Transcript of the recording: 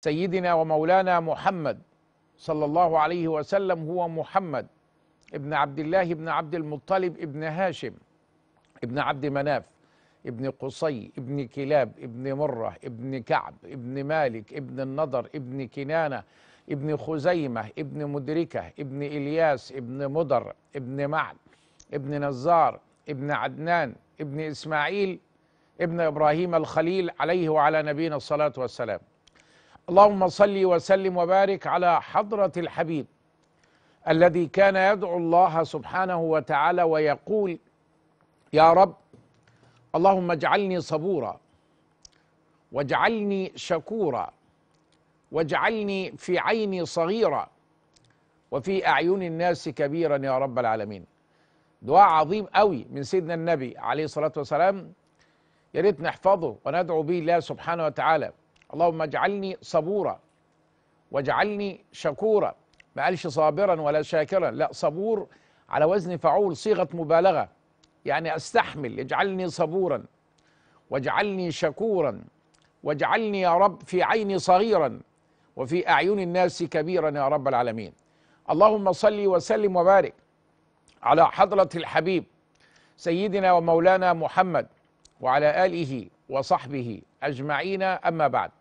سيدنا ومولانا محمد صلى الله عليه وسلم هو محمد ابن عبد الله ابن عبد المطلب ابن هاشم ابن عبد مناف ابن قصي ابن كلاب ابن مرة ابن كعب ابن مالك ابن النضر ابن كنانة ابن خزيمة ابن مدركة ابن إلياس ابن مضر ابن معد ابن نزار ابن عدنان ابن إسماعيل ابن إبراهيم الخليل عليه وعلى نبينا الصلاة والسلام اللهم صل وسلم وبارك على حضرة الحبيب الذي كان يدعو الله سبحانه وتعالى ويقول يا رب اللهم اجعلني صبورا واجعلني شكورا واجعلني في عيني صغيرا وفي أعين الناس كبيرا يا رب العالمين دعاء عظيم قوي من سيدنا النبي عليه الصلاة والسلام يا ريت نحفظه وندعو به الله سبحانه وتعالى اللهم اجعلني صبورا واجعلني شكورا ما قالش صابرا ولا شاكرا لا صبور على وزن فعول صيغة مبالغة يعني أستحمل اجعلني صبورا واجعلني شكورا واجعلني يا رب في عيني صغيرا وفي أعين الناس كبيرا يا رب العالمين اللهم صلي وسلم وبارك على حضرة الحبيب سيدنا ومولانا محمد وعلى آله وصحبه أجمعين أما بعد